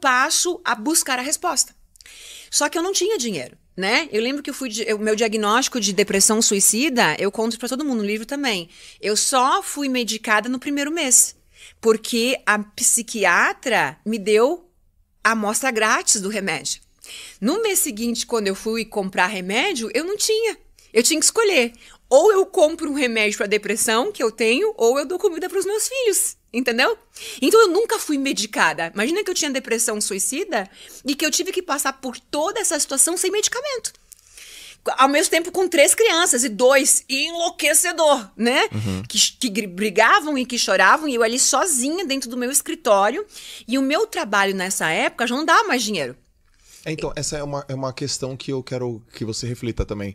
passo a buscar a resposta. Só que eu não tinha dinheiro, né? Eu lembro que eu fui o meu diagnóstico de depressão suicida, eu conto para todo mundo no livro também. Eu só fui medicada no primeiro mês, porque a psiquiatra me deu a amostra grátis do remédio. No mês seguinte, quando eu fui comprar remédio, eu não tinha. Eu tinha que escolher ou eu compro um remédio para depressão que eu tenho, ou eu dou comida para os meus filhos. Entendeu? Então eu nunca fui medicada. Imagina que eu tinha depressão suicida e que eu tive que passar por toda essa situação sem medicamento ao mesmo tempo com três crianças e dois e enlouquecedor, né? Uhum. Que, que brigavam e que choravam e eu ali sozinha dentro do meu escritório e o meu trabalho nessa época já não dava mais dinheiro. É, então, essa é uma, é uma questão que eu quero que você reflita também.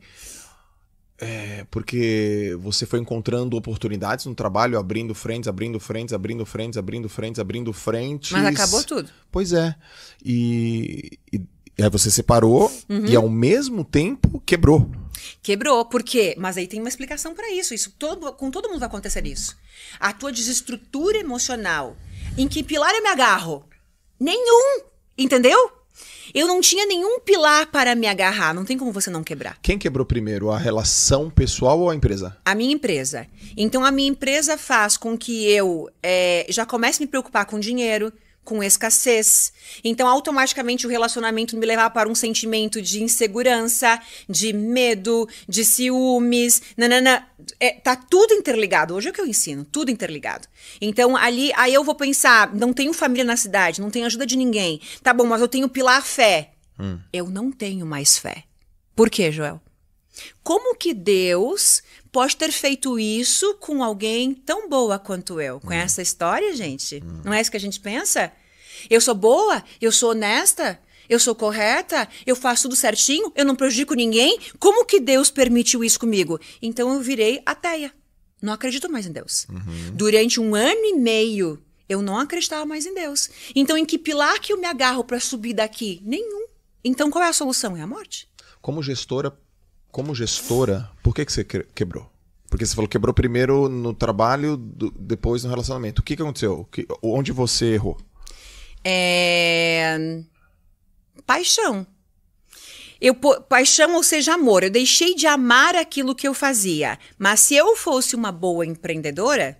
É, porque você foi encontrando oportunidades no trabalho, abrindo frentes, abrindo frentes, abrindo frentes, abrindo frentes, abrindo frentes. Mas acabou tudo. Pois é. E, e, e aí você separou uhum. e ao mesmo tempo quebrou. Quebrou, por quê? Mas aí tem uma explicação para isso. Isso todo, com todo mundo vai acontecer isso. A tua desestrutura emocional. Em que pilar eu me agarro? Nenhum, entendeu? Eu não tinha nenhum pilar para me agarrar. Não tem como você não quebrar. Quem quebrou primeiro? A relação pessoal ou a empresa? A minha empresa. Então, a minha empresa faz com que eu é, já comece a me preocupar com dinheiro com escassez. Então, automaticamente, o relacionamento me levar para um sentimento de insegurança, de medo, de ciúmes, nanana. É, tá tudo interligado. Hoje é o que eu ensino, tudo interligado. Então, ali, aí eu vou pensar: não tenho família na cidade, não tenho ajuda de ninguém. Tá bom, mas eu tenho pilar fé. Hum. Eu não tenho mais fé. Por quê, Joel? Como que Deus pode ter feito isso com alguém tão boa quanto eu? Hum. Conhece hum. essa história, gente? Hum. Não é isso que a gente pensa? Eu sou boa, eu sou honesta, eu sou correta, eu faço tudo certinho, eu não prejudico ninguém. Como que Deus permitiu isso comigo? Então eu virei ateia. Não acredito mais em Deus. Uhum. Durante um ano e meio, eu não acreditava mais em Deus. Então, em que pilar que eu me agarro para subir daqui? Nenhum. Então, qual é a solução? É a morte. Como gestora, como gestora, por que, que você quebrou? Porque você falou quebrou primeiro no trabalho, do, depois no relacionamento. O que, que aconteceu? Que, onde você errou? É... Paixão. Eu, paixão, ou seja, amor. Eu deixei de amar aquilo que eu fazia. Mas se eu fosse uma boa empreendedora,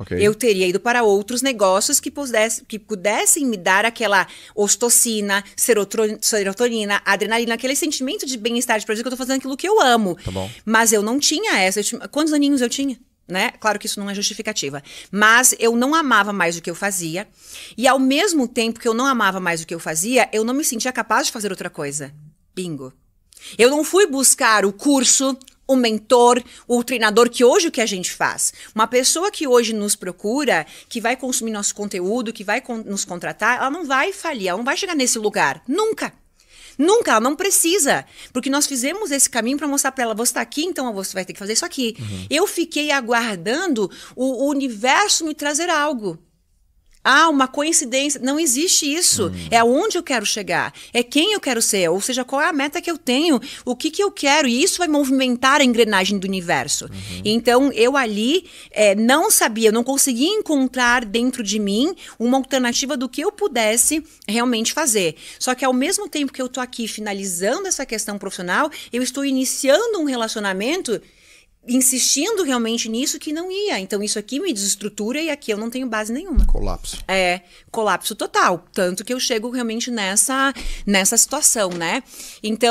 Okay. Eu teria ido para outros negócios que, pudesse, que pudessem me dar aquela ostocina, serotonina, adrenalina, aquele sentimento de bem-estar, de prazer que eu estou fazendo aquilo que eu amo. Tá Mas eu não tinha essa. Tinha... Quantos aninhos eu tinha? Né? Claro que isso não é justificativa. Mas eu não amava mais o que eu fazia. E ao mesmo tempo que eu não amava mais o que eu fazia, eu não me sentia capaz de fazer outra coisa. Bingo. Eu não fui buscar o curso o mentor, o treinador, que hoje o que a gente faz. Uma pessoa que hoje nos procura, que vai consumir nosso conteúdo, que vai con nos contratar, ela não vai falhar, ela não vai chegar nesse lugar. Nunca. Nunca, ela não precisa. Porque nós fizemos esse caminho para mostrar para ela: você está aqui, então você vai ter que fazer isso aqui. Uhum. Eu fiquei aguardando o, o universo me trazer algo. Ah, uma coincidência. Não existe isso. Hum. É aonde eu quero chegar. É quem eu quero ser. Ou seja, qual é a meta que eu tenho. O que, que eu quero. E isso vai movimentar a engrenagem do universo. Uhum. Então, eu ali é, não sabia, eu não conseguia encontrar dentro de mim uma alternativa do que eu pudesse realmente fazer. Só que ao mesmo tempo que eu estou aqui finalizando essa questão profissional, eu estou iniciando um relacionamento insistindo realmente nisso que não ia. Então isso aqui me desestrutura e aqui eu não tenho base nenhuma. Colapso. É, colapso total, tanto que eu chego realmente nessa nessa situação, né? Então